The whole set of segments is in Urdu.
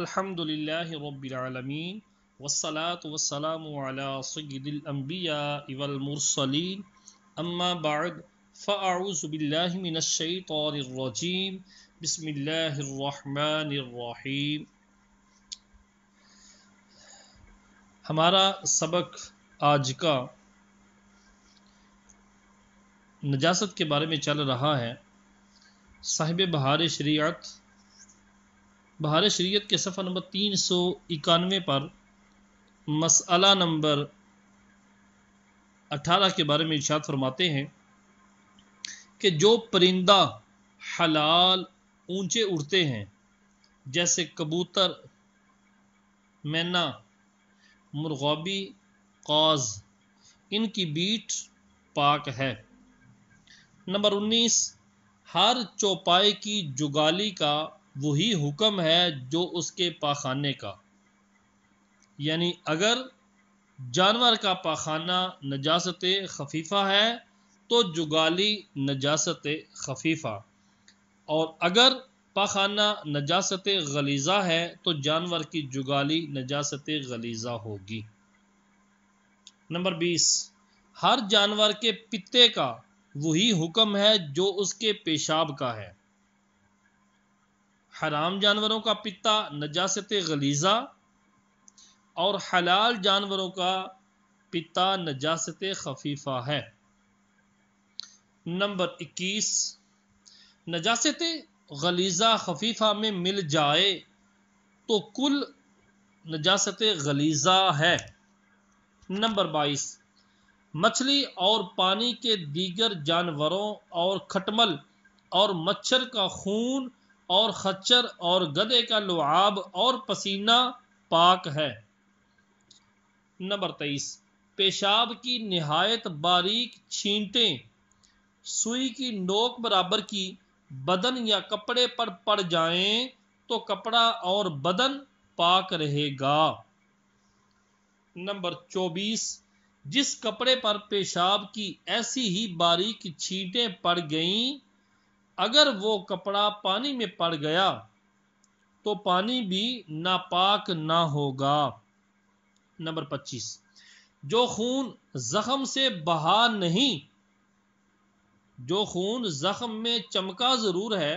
الحمد للہ رب العالمین والصلاة والسلام على سید الانبیاء والمرسلین اما بعد فاعوذ باللہ من الشیطان الرجیم بسم اللہ الرحمن الرحیم ہمارا سبق آج کا نجاست کے بارے میں چل رہا ہے صاحب بہار شریعت بہار شریعت کے صفحہ نمبر تین سو اکانوے پر مسئلہ نمبر اٹھارہ کے بارے میں ارشاد فرماتے ہیں کہ جو پرندہ حلال اونچے اڑتے ہیں جیسے کبوتر مینا مرغوبی قاز ان کی بیٹ پاک ہے نمبر انیس ہر چوپائے کی جگالی کا وہی حکم ہے جو اس کے پاخانے کا یعنی اگر جانور کا پاخانہ نجاست خفیفہ ہے تو جگالی نجاست خفیفہ اور اگر پاخانہ نجاست غلیظہ ہے تو جانور کی جگالی نجاست غلیظہ ہوگی نمبر بیس ہر جانور کے پتے کا وہی حکم ہے جو اس کے پیشاب کا ہے حرام جانوروں کا پتا نجاست غلیظہ اور حلال جانوروں کا پتا نجاست خفیفہ ہے نمبر اکیس نجاست غلیظہ خفیفہ میں مل جائے تو کل نجاست غلیظہ ہے نمبر بائیس مچھلی اور پانی کے دیگر جانوروں اور کھٹمل اور مچھر کا خون اور خچر اور گدے کا لعاب اور پسینہ پاک ہے نمبر تیئیس پیشاب کی نہایت باریک چھینٹیں سوئی کی نوک برابر کی بدن یا کپڑے پر پڑ جائیں تو کپڑا اور بدن پاک رہے گا نمبر چوبیس جس کپڑے پر پیشاب کی ایسی ہی باریک چھینٹیں پڑ گئیں اگر وہ کپڑا پانی میں پڑ گیا تو پانی بھی ناپاک نہ ہوگا نمبر پچیس جو خون زخم سے بہا نہیں جو خون زخم میں چمکا ضرور ہے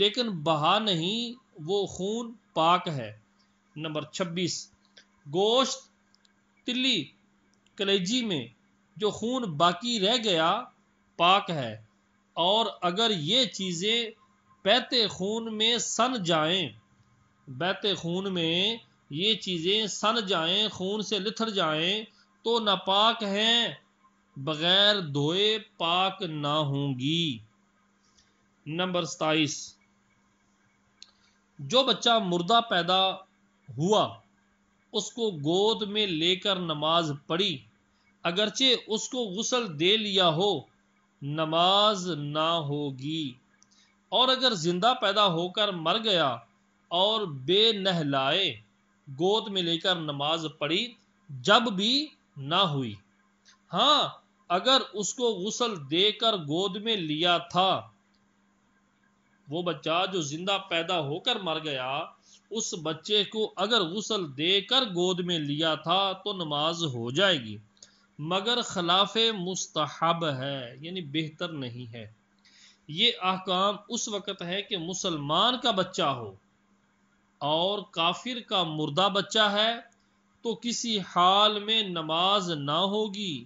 لیکن بہا نہیں وہ خون پاک ہے نمبر چھبیس گوشت تلی کلیجی میں جو خون باقی رہ گیا پاک ہے اور اگر یہ چیزیں بیت خون میں سن جائیں بیت خون میں یہ چیزیں سن جائیں خون سے لتھر جائیں تو ناپاک ہیں بغیر دھوئے پاک نہ ہوں گی نمبر ستائیس جو بچہ مردہ پیدا ہوا اس کو گود میں لے کر نماز پڑھی اگرچہ اس کو غسل دے لیا ہو نماز نہ ہوگی اور اگر زندہ پیدا ہو کر مر گیا اور بے نہلائے گود میں لے کر نماز پڑھی جب بھی نہ ہوئی ہاں اگر اس کو غسل دے کر گود میں لیا تھا وہ بچہ جو زندہ پیدا ہو کر مر گیا اس بچے کو اگر غسل دے کر گود میں لیا تھا تو نماز ہو جائے گی مگر خلاف مستحب ہے یعنی بہتر نہیں ہے یہ احکام اس وقت ہے کہ مسلمان کا بچہ ہو اور کافر کا مردہ بچہ ہے تو کسی حال میں نماز نہ ہوگی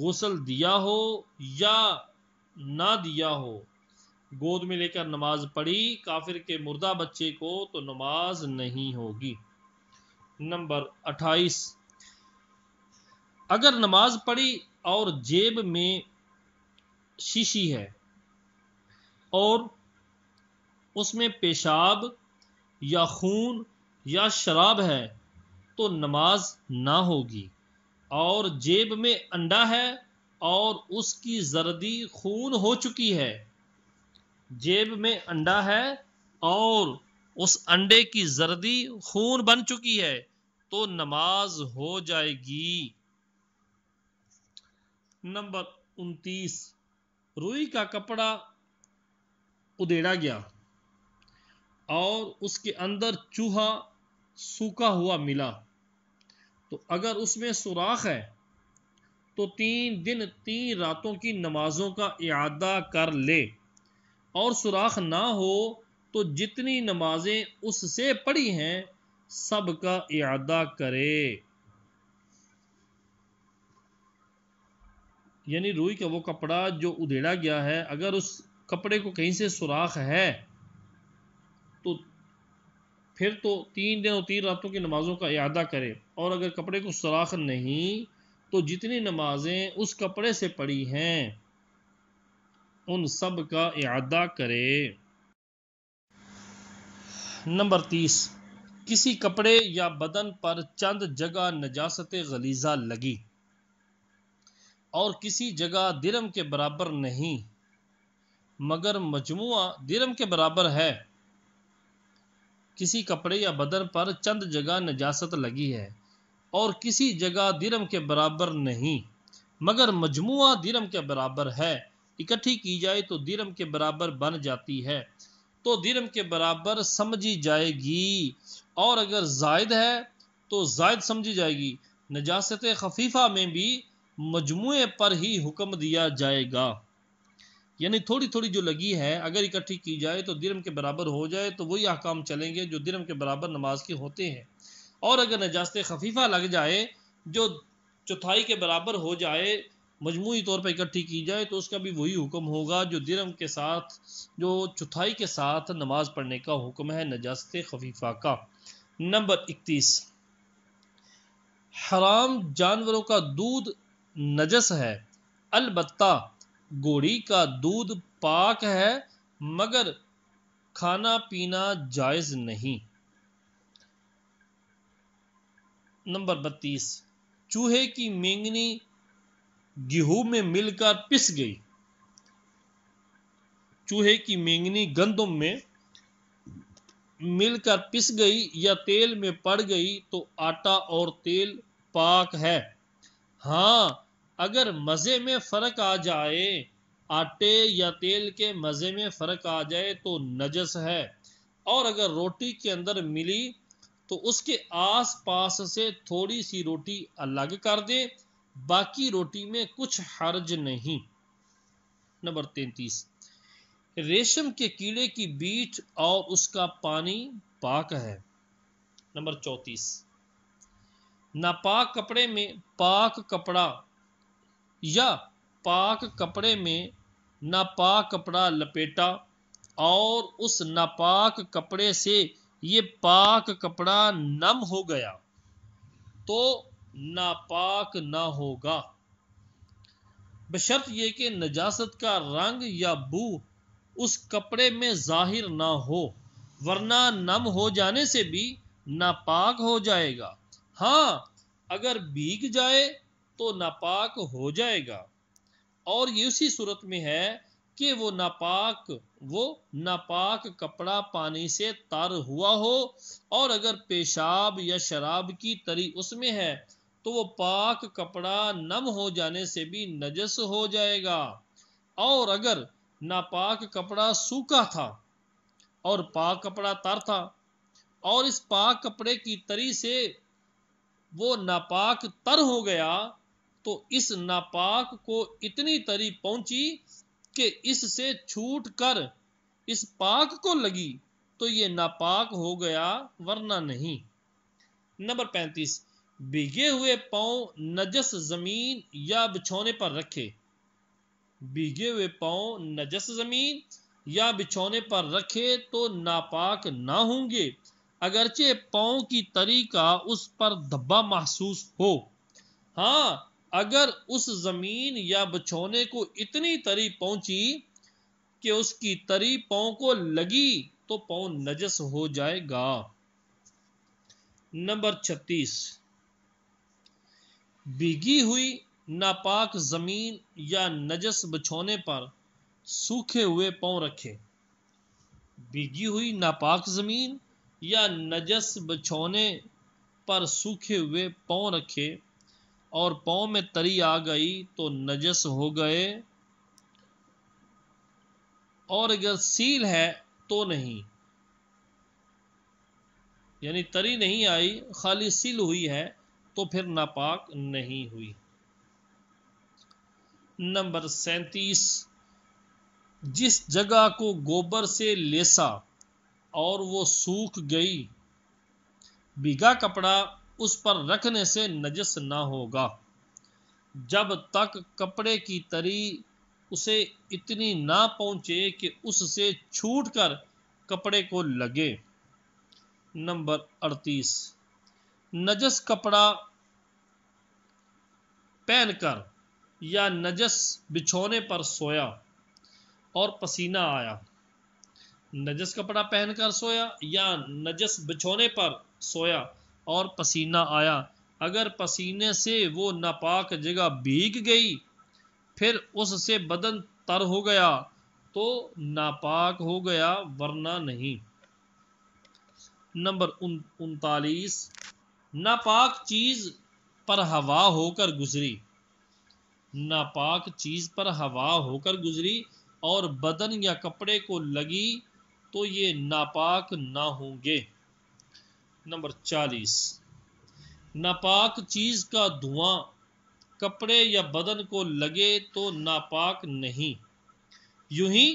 غسل دیا ہو یا نہ دیا ہو گود میں لے کر نماز پڑھی کافر کے مردہ بچے کو تو نماز نہیں ہوگی نمبر اٹھائیس اگر نماز پڑھی اور جیب میں شیشی ہے اور اس میں پیشاب یا خون یا شراب ہے تو نماز نہ ہوگی اور جیب میں انڈا ہے اور اس کی زردی خون ہو چکی ہے جیب میں انڈا ہے اور اس انڈے کی زردی خون بن چکی ہے تو نماز ہو جائے گی نمبر انتیس روئی کا کپڑا ادیڑا گیا اور اس کے اندر چوہا سوکھا ہوا ملا تو اگر اس میں سوراخ ہے تو تین دن تین راتوں کی نمازوں کا اعادہ کر لے اور سوراخ نہ ہو تو جتنی نمازیں اس سے پڑی ہیں سب کا اعادہ کرے یعنی روئی کا وہ کپڑا جو ادھیڑا گیا ہے اگر اس کپڑے کو کہیں سے سوراخ ہے تو پھر تو تین دن اور تین راتوں کی نمازوں کا اعادہ کرے اور اگر کپڑے کو سوراخ نہیں تو جتنی نمازیں اس کپڑے سے پڑی ہیں ان سب کا اعادہ کرے نمبر تیس کسی کپڑے یا بدن پر چند جگہ نجاست غلیظہ لگی اور کسی جگہ درم کے برابر نہیں مگر مجموعہ درم کے برابر ہے کسی کپڑے یا بدن پر چند جگہ نجاست لگی ہے اور کسی جگہ درم کے برابر نہیں مگر مجموعہ درم کے برابر ہے اکٹھی کی جائے تو درم کے برابر بن جاتی ہے تو درم کے برابر سمجھی جائے گی اور اگر زائد ہے تو زائد سمجھی جائے گی نجاست خفیفہ میں بھی مجموعے پر ہی حکم دیا جائے گا یعنی تھوڑی تھوڑی جو لگی ہے اگر اکٹھی کی جائے تو درم کے برابر ہو جائے تو وہی احکام چلیں گے جو درم کے برابر نماز کے ہوتے ہیں اور اگر نجاست خفیفہ لگ جائے جو چوتھائی کے برابر ہو جائے مجموعی طور پر اکٹھی کی جائے تو اس کا بھی وہی حکم ہوگا جو درم کے ساتھ جو چوتھائی کے ساتھ نماز پڑھنے کا حکم ہے نجاست خفیفہ کا نمبر اکتیس حرام جانوروں کا دودھ نجس ہے البتہ گوڑی کا دودھ پاک ہے مگر کھانا پینا جائز نہیں نمبر بتیس چوہے کی مینگنی گیہوں میں مل کر پس گئی چوہے کی مینگنی گندم میں مل کر پس گئی یا تیل میں پڑ گئی تو آٹا اور تیل پاک ہے ہاں اگر مزے میں فرق آ جائے آٹے یا تیل کے مزے میں فرق آ جائے تو نجس ہے اور اگر روٹی کے اندر ملی تو اس کے آس پاس سے تھوڑی سی روٹی الگ کر دے باقی روٹی میں کچھ حرج نہیں نمبر تینتیس ریشم کے کیڑے کی بیٹ اور اس کا پانی پاک ہے نمبر چوتیس ناپاک کپڑے میں پاک کپڑا یا پاک کپڑے میں ناپاک کپڑا لپیٹا اور اس ناپاک کپڑے سے یہ پاک کپڑا نم ہو گیا تو ناپاک نہ ہوگا بشرط یہ کہ نجاست کا رنگ یا بو اس کپڑے میں ظاہر نہ ہو ورنہ نم ہو جانے سے بھی ناپاک ہو جائے گا ہاں اگر بھیگ جائے تو ناپاک ہو جائے گا اور یہ اسی صورت میں ہے کہ وہ ناپاک وہ ناپاک کپڑا پانی سے ہوا ہو اور اگر پیشاب یا شراب کی تری اس میں ہے تو وہ پاک کپڑا نم ہو جانے سے بھی نجس ہو جائے گا اور اگر ناپاک کپڑا سوکھا تھا اور پاک کپڑا تر تھا اور اس پاک کپڑے کی تری سے وہ ناپاک تر ہو گیا تو اس ناپاک کو اتنی تری پہنچی کہ اس سے چھوٹ کر اس پاک کو لگی تو یہ ناپاک ہو گیا ورنہ نہیں نمبر پینتیس بھیگے ہوئے پاؤں نجس زمین یا بچھونے پر رکھے بھیگے ہوئے پاؤں نجس زمین یا بچھونے پر رکھے تو ناپاک نہ ہوں گے اگرچہ پاؤں کی تری کا اس پر دھبا محسوس ہو ہاں اگر اس زمین یا بچھونے کو اتنی تری پہنچی کہ اس کی تری پاؤں کو لگی تو پاؤں نجس ہو جائے گا نمبر چھتیس بھیگی ہوئی ناپاک زمین یا نجس بچھونے پر سوکھے ہوئے پاؤں رکھے بھیگی ہوئی ناپاک زمین یا نجس بچھونے پر سوکھے ہوئے پاؤں رکھے اور پاؤں میں تری آ گئی تو نجس ہو گئے اور اگر سیل ہے تو نہیں یعنی تری نہیں آئی خالی سیل ہوئی ہے تو پھر ناپاک نہیں ہوئی نمبر سینتیس جس جگہ کو گوبر سے لیسا اور وہ سوکھ گئی بھیگا کپڑا اس پر رکھنے سے نجس نہ ہوگا جب تک کپڑے کی تری اسے اتنی نہ پہنچے کہ اس سے چھوٹ کر کپڑے کو لگے نمبر اڑتیس نجس کپڑا پہن کر یا نجس بچھونے پر سویا اور پسینہ آیا نجس کپڑا پہن کر سویا یا نجس بچھونے پر سویا اور پسینہ آیا اگر پسینے سے وہ ناپاک جگہ بھیگ گئی پھر اس سے بدن تر ہو گیا تو ناپاک ہو گیا ورنہ نہیں نمبر انتالیس ناپاک چیز پر ہوا ہو کر گزری ناپاک چیز پر ہوا ہو کر گزری اور بدن یا کپڑے کو لگی تو یہ ناپاک نہ ہوں گے نمبر چالیس ناپاک چیز کا دھواں کپڑے یا بدن کو لگے تو ناپاک نہیں یوں ہی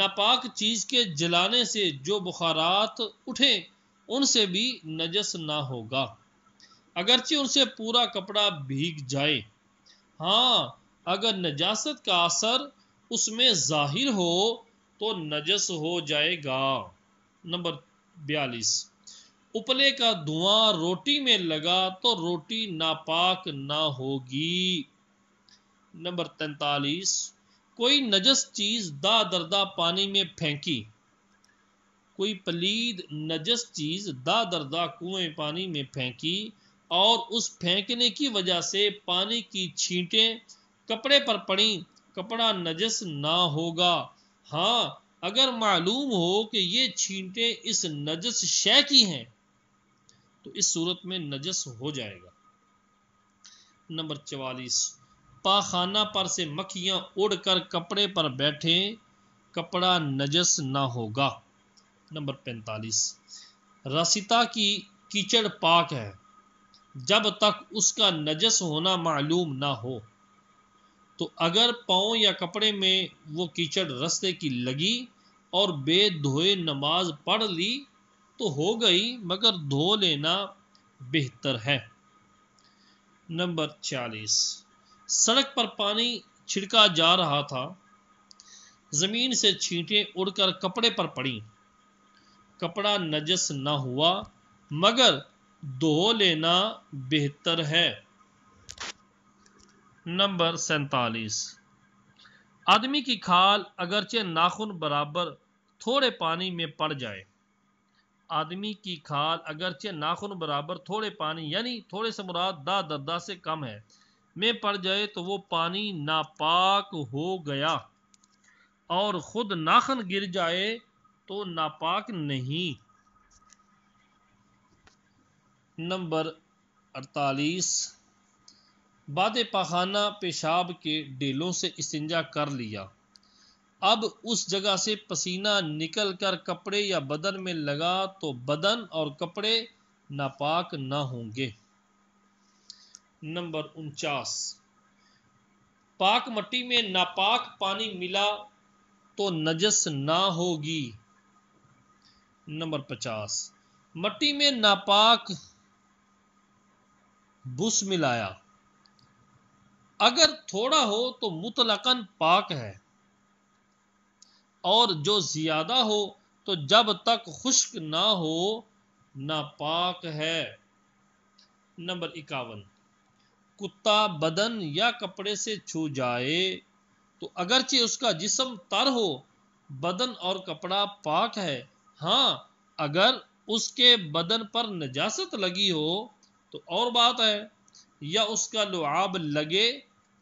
ناپاک چیز کے جلانے سے جو بخارات اٹھیں ان سے بھی نجس نہ ہوگا اگرچہ ان سے پورا کپڑا بھیگ جائے ہاں اگر نجاست کا اثر اس میں ظاہر ہو تو نجس ہو جائے گا نمبر بیالیس اپلے کا دھواں روٹی میں لگا تو روٹی ناپاک نہ ہوگی نمبر تینتالیس کوئی نجس چیز دا دردہ پانی میں پھینکی کوئی پلید نجس چیز دا دردہ کنویں پانی میں پھینکی اور اس پھینکنے کی وجہ سے پانی کی چھینٹیں کپڑے پر پڑی کپڑا نجس نہ ہوگا ہاں اگر معلوم ہو کہ یہ چھینٹیں اس نجس شے کی ہیں تو اس صورت میں نجس ہو جائے گا نمبر چوالیس پاخانہ پر سے مکھیاں اڑ کر کپڑے پر بیٹھے کپڑا نجس نہ ہوگا نمبر پینتالیس رسیتا کی کیچڑ پاک ہے جب تک اس کا نجس ہونا معلوم نہ ہو تو اگر پاؤں یا کپڑے میں وہ کیچڑ رستے کی لگی اور بے دھوئے نماز پڑھ لی تو ہو گئی مگر دھو لینا بہتر ہے نمبر چالیس سڑک پر پانی چھڑکا جا رہا تھا زمین سے چھینٹیں اڑ کر کپڑے پر پڑی کپڑا نجس نہ ہوا مگر دھو لینا بہتر ہے نمبر سینتالیس آدمی کی کھال اگرچہ ناخن برابر تھوڑے پانی میں پڑ جائے آدمی کی کھال اگرچہ ناخن برابر تھوڑے پانی یعنی تھوڑے سے مراد دا دردا سے کم ہے میں پڑ جائے تو وہ پانی ناپاک ہو گیا اور خود ناخن گر جائے تو ناپاک نہیں نمبر اڑتالیس باد پاخانہ پیشاب کے ڈیلوں سے استنجا کر لیا اب اس جگہ سے پسینہ نکل کر کپڑے یا بدن میں لگا تو بدن اور کپڑے ناپاک نہ ہوں گے نمبر انچاس پاک مٹی میں ناپاک پانی ملا تو نجس نہ ہوگی نمبر پچاس مٹی میں ناپاک بس ملایا اگر تھوڑا ہو تو متلقن پاک ہے اور جو زیادہ ہو تو جب تک خشک نہ ہو ناپاک ہے نمبر اکاون کتا بدن یا کپڑے سے چھو جائے تو اگرچہ اس کا جسم تر ہو بدن اور کپڑا پاک ہے ہاں اگر اس کے بدن پر نجاست لگی ہو تو اور بات ہے یا اس کا لعاب لگے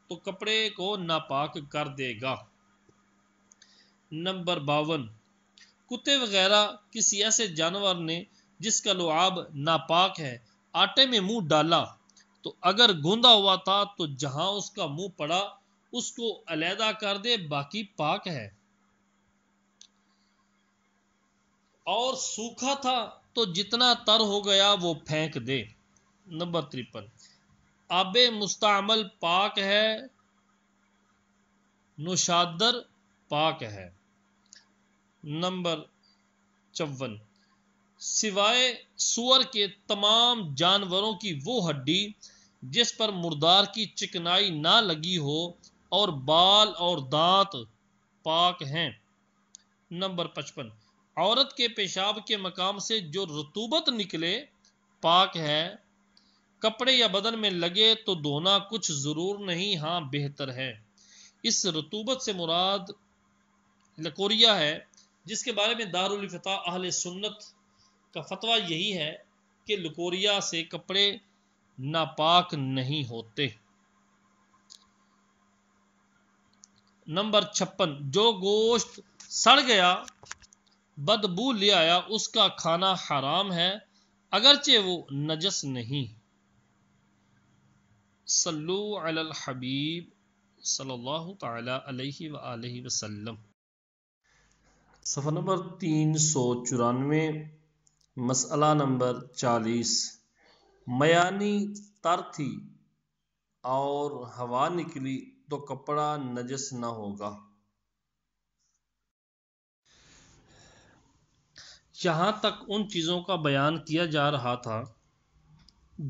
تو کپڑے کو ناپاک کر دے گا نمبر باون کتے وغیرہ کسی ایسے جانور نے جس کا لعاب ناپاک ہے آٹے میں منہ ڈالا تو اگر گوندا ہوا تھا تو جہاں اس کا منہ پڑا اس کو علیحدہ کر دے باقی پاک ہے اور سوکھا تھا تو جتنا تر ہو گیا وہ پھینک دے نمبر ترپن آب مستعمل پاک ہے نشادر پاک ہے نمبر چون سوائے سور کے تمام جانوروں کی وہ ہڈی جس پر مردار کی چکنائی نہ لگی ہو اور بال اور دانت پاک ہیں نمبر پچپن عورت کے پیشاب کے مقام سے جو رتوبت نکلے پاک ہے کپڑے یا بدن میں لگے تو دھونا کچھ ضرور نہیں ہاں بہتر ہے اس رتوبت سے مراد لکوریا ہے جس کے بارے میں اہل سنت کا فتویٰ یہی ہے کہ لکوریا سے کپڑے ناپاک نہیں ہوتے نمبر چھپن جو گوشت سڑ گیا بدبو لے آیا اس کا کھانا حرام ہے اگرچہ وہ نجس نہیں سلو الحبیب صلی اللہ تعالی علیہ وآلہ وسلم صفحہ نمبر تین سو چورانوے مسئلہ نمبر چالیس میانی تر تھی اور ہوا نکلی تو کپڑا نجس نہ ہوگا یہاں تک ان چیزوں کا بیان کیا جا رہا تھا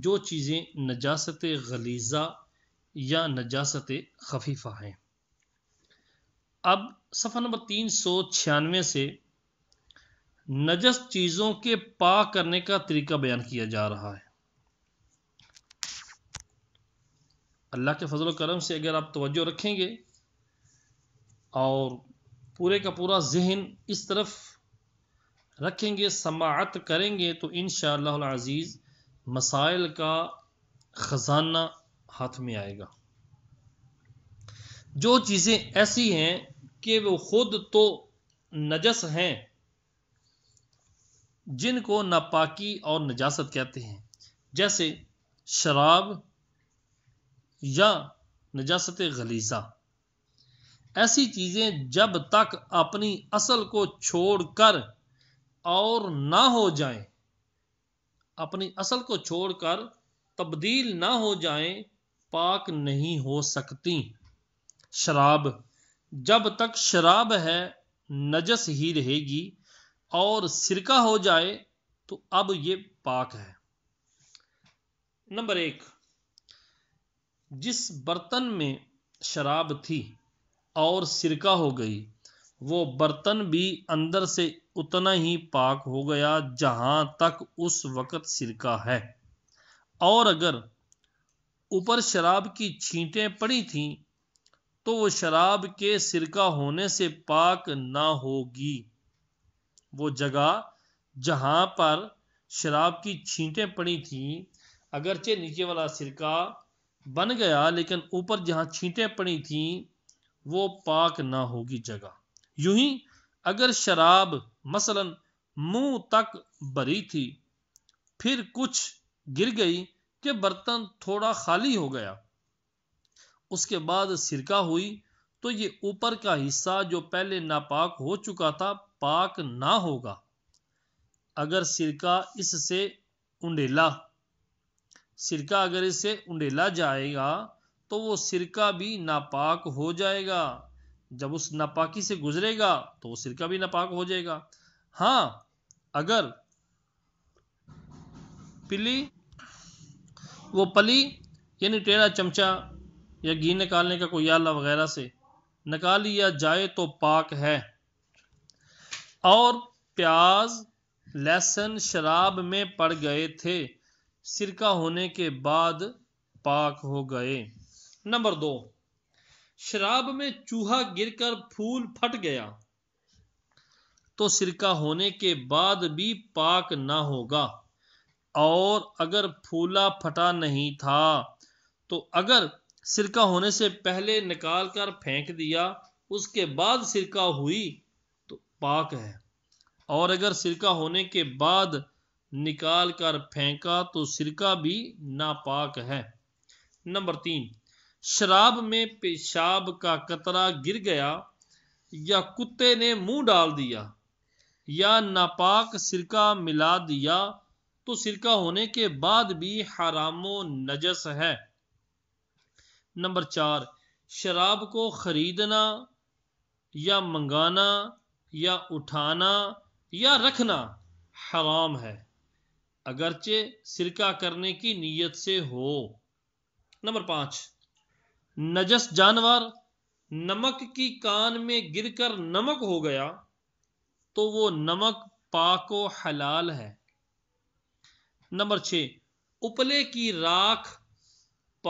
جو چیزیں نجاست غلیظہ یا نجاست خفیفہ ہیں اب صفحہ نمبر تین سو چھیانوے سے نجس چیزوں کے پا کرنے کا طریقہ بیان کیا جا رہا ہے اللہ کے فضل و کرم سے اگر آپ توجہ رکھیں گے اور پورے کا پورا ذہن اس طرف رکھیں گے سماعت کریں گے تو انشاءاللہ العزیز مسائل کا خزانہ ہاتھ میں آئے گا جو چیزیں ایسی ہیں کہ وہ خود تو نجس ہیں جن کو ناپاکی اور نجاست کہتے ہیں جیسے شراب یا نجاست غلیظہ ایسی چیزیں جب تک اپنی اصل کو چھوڑ کر اور نہ ہو جائیں اپنی اصل کو چھوڑ کر تبدیل نہ ہو جائیں پاک نہیں ہو سکتی شراب جب تک شراب ہے نجس ہی رہے گی اور سرکہ ہو جائے تو اب یہ پاک ہے نمبر ایک جس برتن میں شراب تھی اور سرکہ ہو گئی وہ برتن بھی اندر سے اتنا ہی پاک ہو گیا جہاں تک اس وقت سرکہ ہے اور اگر اوپر شراب کی چھینٹیں پڑی تھیں تو وہ شراب کے سرکہ ہونے سے پاک نہ ہوگی وہ جگہ جہاں پر شراب کی چھینٹیں پڑی تھیں اگرچہ نیچے والا سرکہ بن گیا لیکن اوپر جہاں چھینٹیں پڑی تھیں وہ پاک نہ ہوگی جگہ یوں ہی اگر شراب مثلا منہ تک بری تھی پھر کچھ گر گئی کہ برتن تھوڑا خالی ہو گیا اس کے بعد سرکہ ہوئی تو یہ اوپر کا حصہ جو پہلے ناپاک ہو چکا تھا پاک نہ ہوگا اگر سرکہ اس سے انڈیلا سرکہ اگر اس سے انڈیلا جائے گا تو وہ سرکہ بھی ناپاک ہو جائے گا جب اس ناپاکی سے گزرے گا تو وہ سرکہ بھی ناپاک ہو جائے گا ہاں اگر پلی وہ پلی یعنی ٹیڑا چمچہ یا گھی نکالنے کا کوئی آلہ وغیرہ سے نکال لیا جائے تو پاک ہے اور پیاز لہسن شراب میں پڑ گئے تھے سرکہ ہونے کے بعد پاک ہو گئے نمبر دو شراب میں چوہا گر کر پھول پھٹ گیا تو سرکہ ہونے کے بعد بھی پاک نہ ہوگا اور اگر پھولا پھٹا نہیں تھا تو اگر سرکہ ہونے سے پہلے نکال کر پھینک دیا اس کے بعد سرکہ ہوئی تو پاک ہے اور اگر سرکہ ہونے کے بعد نکال کر پھینکا تو سرکہ بھی ناپاک ہے نمبر تین شراب میں پیشاب کا قطرہ گر گیا یا کتے نے منہ ڈال دیا یا ناپاک سرکہ ملا دیا تو سرکہ ہونے کے بعد بھی حرام و نجس ہے نمبر چار شراب کو خریدنا یا منگانا یا اٹھانا یا رکھنا حرام ہے اگرچہ سرکہ کرنے کی نیت سے ہو نمبر پانچ نجس جانور نمک کی کان میں گر کر نمک ہو گیا تو وہ نمک پاک و حلال ہے نمبر چھ اپلے کی راکھ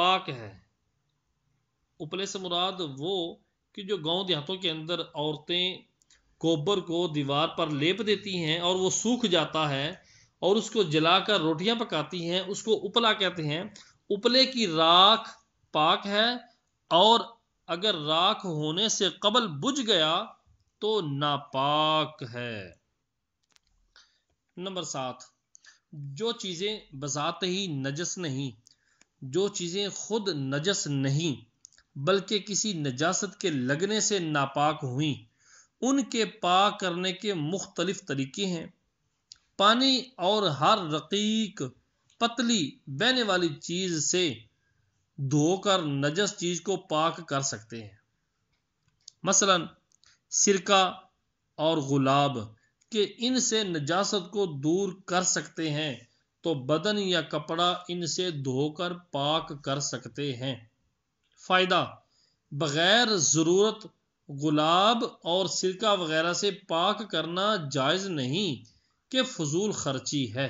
پاک ہے اپلے سے مراد وہ کہ جو گاؤں دیہاتوں کے اندر عورتیں کوبر کو دیوار پر لیپ دیتی ہیں اور وہ سوکھ جاتا ہے اور اس کو جلا کر روٹیاں پکاتی ہیں اس کو اپلا کہتے ہیں اپلے کی راکھ پاک ہے اور اگر راکھ ہونے سے قبل بجھ گیا تو ناپاک ہے نمبر سات جو چیزیں بذات ہی نجس نہیں جو چیزیں خود نجس نہیں بلکہ کسی نجاست کے لگنے سے ناپاک ہوئیں ان کے پاک کرنے کے مختلف طریقے ہیں پانی اور ہر رقیق پتلی بہنے والی چیز سے دھو کر نجس چیز کو پاک کر سکتے ہیں مثلا سرکہ اور گلاب کہ ان سے نجاست کو دور کر سکتے ہیں تو بدن یا کپڑا ان سے دھو کر پاک کر سکتے ہیں فائدہ بغیر ضرورت گلاب اور سرکہ وغیرہ سے پاک کرنا جائز نہیں کہ فضول خرچی ہے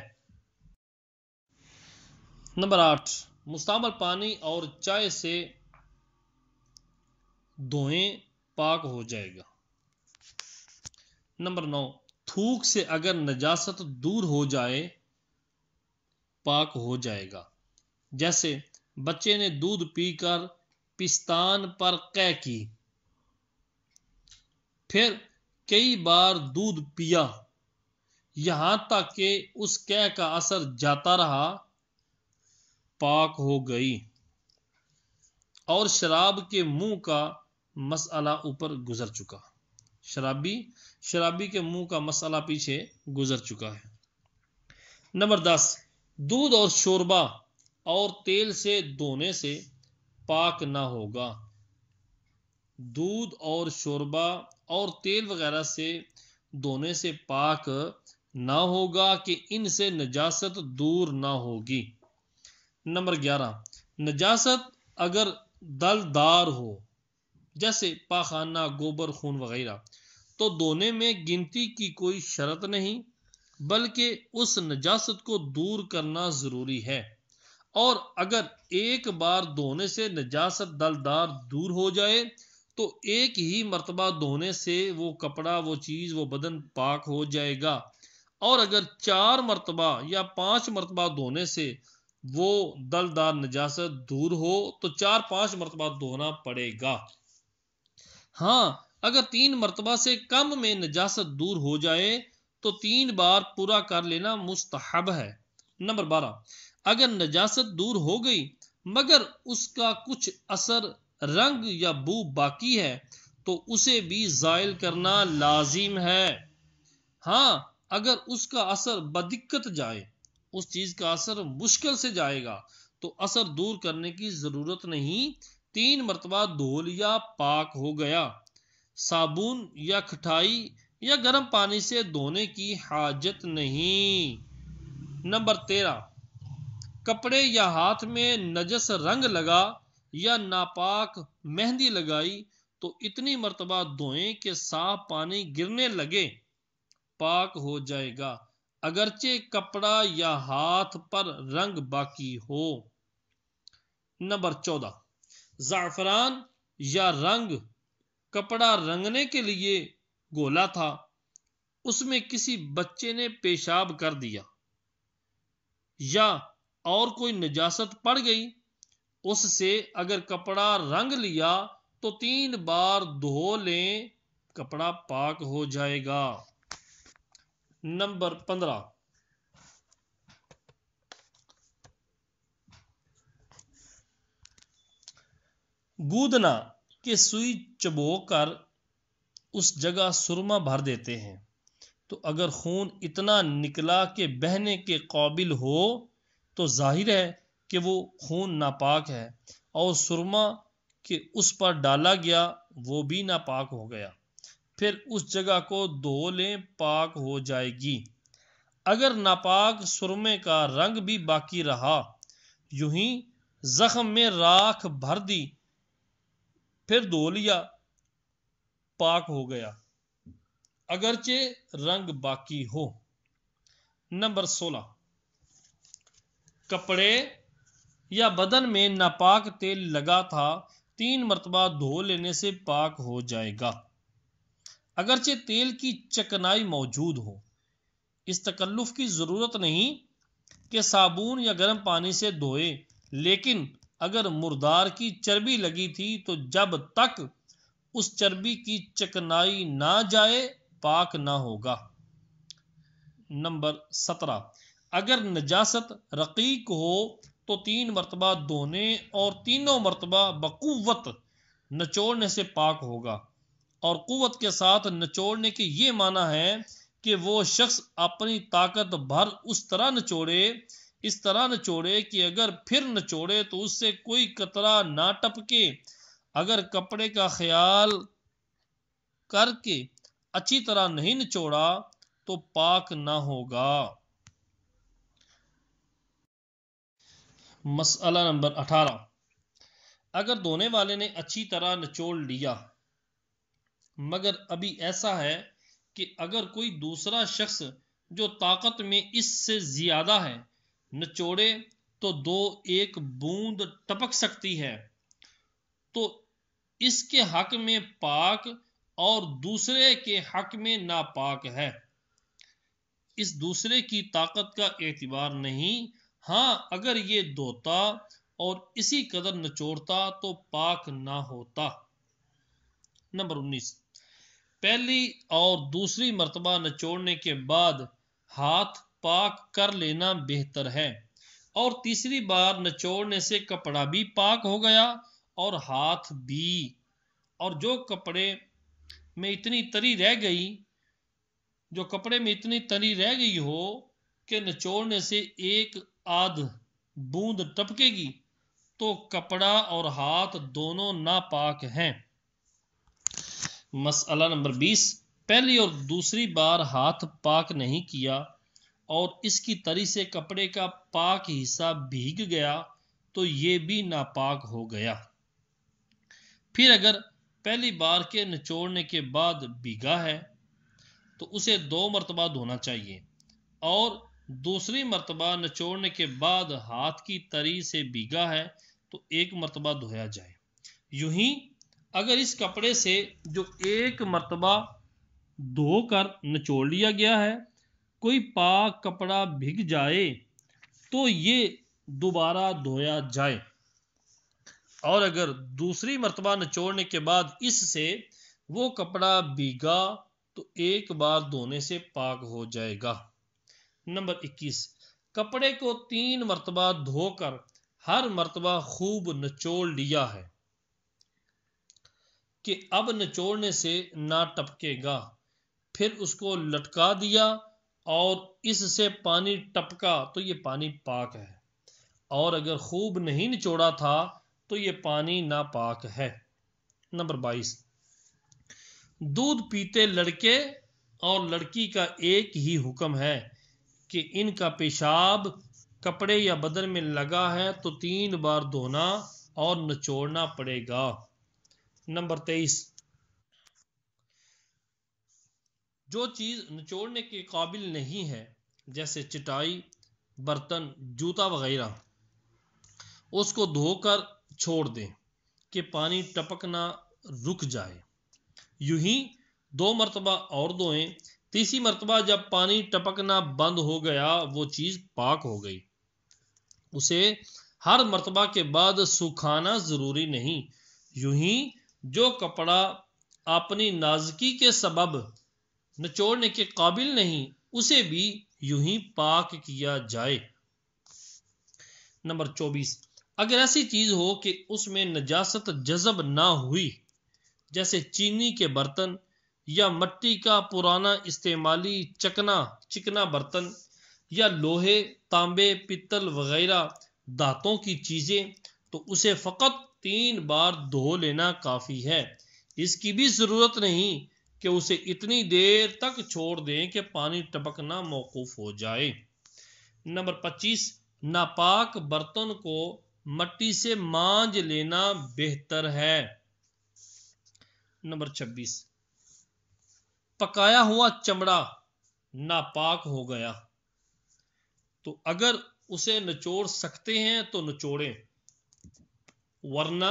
نمبر آٹھ مستعمل پانی اور چائے سے دھوئیں پاک ہو جائے گا نمبر نو تھوک سے اگر نجاست دور ہو جائے پاک ہو جائے گا جیسے بچے نے دودھ پی کر پستان پر کی پھر کئی بار دودھ پیا یہاں تک کہ اس کا اثر جاتا رہا پاک ہو گئی اور شراب کے منہ کا مسئلہ اوپر گزر چکا شرابی شرابی کے منہ کا مسئلہ پیچھے گزر چکا ہے نمبر دس دودھ اور شوربا اور تیل سے دونے سے پاک نہ ہوگا دودھ اور شوربا اور تیل وغیرہ سے دونے سے پاک نہ ہوگا کہ ان سے نجاست دور نہ ہوگی نمبر گیارہ نجاست اگر دل دار ہو جیسے پاخانہ گوبر خون وغیرہ تو دونے میں گنتی کی کوئی شرط نہیں بلکہ اس نجاست کو دور کرنا ضروری ہے اور اگر ایک بار دھونے سے نجاست دلدار دور ہو جائے تو ایک ہی مرتبہ دھونے سے وہ کپڑا وہ چیز وہ بدن پاک ہو جائے گا اور اگر چار مرتبہ یا پانچ مرتبہ دھونے سے وہ دلدار نجاست دور ہو تو چار پانچ مرتبہ دھونا پڑے گا ہاں اگر تین مرتبہ سے کم میں نجاست دور ہو جائے تو تین بار پورا کر لینا مستحب ہے نمبر بارہ اگر نجاست دور ہو گئی مگر اس کا کچھ اثر رنگ یا بو باقی ہے تو اسے بھی زائل کرنا لازم ہے ہاں اگر اس اس کا کا اثر اثر جائے جائے چیز مشکل سے گا تو اثر دور کرنے کی ضرورت نہیں تین مرتبہ دھو لیا پاک ہو گیا صابن یا کھٹائی یا گرم پانی سے دھونے کی حاجت نہیں نمبر تیرہ کپڑے یا ہاتھ میں نجس رنگ لگا یا ناپاک مہندی لگائی تو اتنی مرتبہ دھوئیں کہ صاف پانی گرنے لگے پاک ہو جائے گا اگرچہ کپڑا یا ہاتھ پر رنگ باقی ہو نمبر چودہ زعفران یا رنگ کپڑا رنگنے کے لیے گولا تھا اس میں کسی بچے نے پیشاب کر دیا یا اور کوئی نجاست پڑ گئی اس سے اگر کپڑا رنگ لیا تو تین بار دھو لیں کپڑا پاک ہو جائے گا نمبر پندرہ گودنا کہ سوئی چبو کر اس جگہ سرما بھر دیتے ہیں تو اگر خون اتنا نکلا کہ بہنے کے قابل ہو تو ظاہر ہے کہ وہ خون ناپاک ہے اور سرما کہ اس پر ڈالا گیا وہ بھی ناپاک ہو گیا پھر اس جگہ کو دھو لیں پاک ہو جائے گی اگر ناپاک سرمے کا رنگ بھی باقی رہا یوں ہی زخم میں راکھ بھر دی پھر دھو لیا پاک ہو گیا اگرچہ رنگ باقی ہو نمبر سولہ کپڑے یا بدن میں ناپاک تیل لگا تھا تین مرتبہ دھو لینے سے پاک ہو جائے گا اگرچہ تیل کی چکنائی موجود ہو اس تکلف کی ضرورت نہیں کہ صابن یا گرم پانی سے دھوئے لیکن اگر مردار کی چربی لگی تھی تو جب تک اس چربی کی چکنائی نہ جائے پاک نہ ہوگا نمبر سترہ اگر نجاست رقیق ہو تو تین مرتبہ دھونے اور تینوں مرتبہ بقوت نچوڑنے سے پاک ہوگا اور قوت کے ساتھ نچوڑنے کے یہ معنی ہے کہ وہ شخص اپنی طاقت بھر اس طرح نچوڑے اس طرح نچوڑے کہ اگر پھر نچوڑے تو اس سے کوئی قطرہ نہ ٹپکے اگر کپڑے کا خیال کر کے اچھی طرح نہیں نچوڑا تو پاک نہ ہوگا مسئلہ نمبر اٹھارہ اگر دونے والے نے اچھی طرح نچوڑ لیا مگر ابھی ایسا ہے کہ اگر کوئی دوسرا شخص جو طاقت میں اس سے زیادہ ہے نچوڑے تو دو ایک بوند ٹپک سکتی ہے تو اس کے حق میں پاک اور دوسرے کے حق میں ناپاک ہے اس دوسرے کی طاقت کا اعتبار نہیں ہاں اگر یہ دوتا اور اسی قدر نچوڑتا تو پاک نہ ہوتا نمبر انیس پہلی اور دوسری مرتبہ نچوڑنے کے بعد ہاتھ پاک کر لینا بہتر ہے اور تیسری بار نچوڑنے سے کپڑا بھی پاک ہو گیا اور ہاتھ بھی اور جو کپڑے میں اتنی تری رہ گئی جو کپڑے میں اتنی تری رہ گئی ہو کے نچوڑنے سے ایک آدھ بوند ٹپکے گی تو کپڑا اور ہاتھ دونوں ناپاک ہیں مسئلہ نمبر بیس پہلی اور دوسری بار ہاتھ پاک نہیں کیا اور اس کی تری سے کپڑے کا پاک حصہ بھیگ گیا تو یہ بھی ناپاک ہو گیا پھر اگر پہلی بار کے نچوڑنے کے بعد بھیگا ہے تو اسے دو مرتبہ دھونا چاہیے اور دوسری مرتبہ نچوڑنے کے بعد ہاتھ کی تری سے بیگا ہے تو ایک مرتبہ دھویا جائے یوں ہی اگر اس کپڑے سے جو ایک مرتبہ دھو کر نچوڑ لیا گیا ہے کوئی پاک کپڑا بھگ جائے تو یہ دوبارہ دھویا جائے اور اگر دوسری مرتبہ نچوڑنے کے بعد اس سے وہ کپڑا بھیگا تو ایک بار دھونے سے پاک ہو جائے گا نمبر اکیس کپڑے کو تین مرتبہ دھو کر ہر مرتبہ خوب نچوڑ لیا ہے کہ اب نچوڑنے سے نہ ٹپکے گا پھر اس کو لٹکا دیا اور اس سے پانی ٹپکا تو یہ پانی پاک ہے اور اگر خوب نہیں نچوڑا تھا تو یہ پانی ناپاک ہے نمبر بائیس دودھ پیتے لڑکے اور لڑکی کا ایک ہی حکم ہے کہ ان کا پیشاب کپڑے یا بدن میں لگا ہے تو تین بار دھونا اور نچوڑنا پڑے گا نمبر تیئیس جو چیز نچوڑنے کے قابل نہیں ہے جیسے چٹائی برتن جوتا وغیرہ اس کو دھو کر چھوڑ دیں کہ پانی ٹپکنا رک جائے یوں ہی دو مرتبہ اور دھوئیں تیسری مرتبہ جب پانی ٹپکنا بند ہو گیا وہ چیز پاک ہو گئی اسے ہر مرتبہ کے بعد سکھانا ضروری نہیں یوں ہی جو کپڑا اپنی نازکی کے سبب نچوڑنے کے قابل نہیں اسے بھی یوں ہی پاک کیا جائے نمبر چوبیس اگر ایسی چیز ہو کہ اس میں نجاست جذب نہ ہوئی جیسے چینی کے برتن یا مٹی کا پرانا استعمالی چکنا چکنا برتن یا لوہے تانبے پتل وغیرہ دانتوں کی چیزیں تو اسے فقط تین بار دھو لینا کافی ہے اس کی بھی ضرورت نہیں کہ اسے اتنی دیر تک چھوڑ دیں کہ پانی ٹپکنا موقف ہو جائے نمبر پچیس ناپاک برتن کو مٹی سے مانج لینا بہتر ہے نمبر چھبیس پکایا ہوا چمڑا ناپاک ہو گیا تو اگر اسے نچوڑ سکتے ہیں تو نچوڑیں ورنہ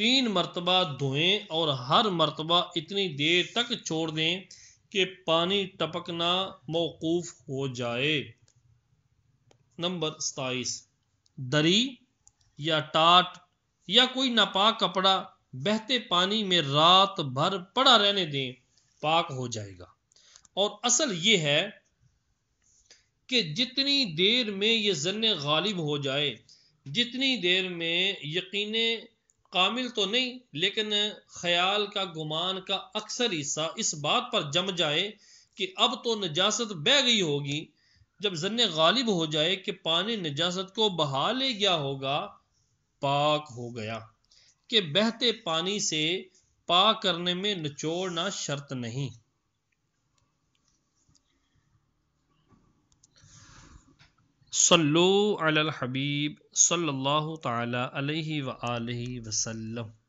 تین مرتبہ دھوئیں اور ہر مرتبہ اتنی دیر تک چھوڑ دیں کہ پانی ٹپکنا موقوف ہو جائے نمبر ستائیس دری یا ٹاٹ یا کوئی ناپاک کپڑا بہتے پانی میں رات بھر پڑا رہنے دیں پاک ہو جائے گا اور اصل یہ ہے کہ جتنی دیر میں یہ زن غالب ہو جائے جتنی دیر میں یقین کامل تو نہیں لیکن خیال کا گمان کا اکثر حصہ اس بات پر جم جائے کہ اب تو نجاست بہ گئی ہوگی جب زن غالب ہو جائے کہ پانی نجاست کو بہا لے گیا ہوگا پاک ہو گیا کہ بہتے پانی سے پا کرنے میں نچوڑنا شرط نہیں صلو علی الحبیب صلی اللہ تعالی علیہ وآلہ وسلم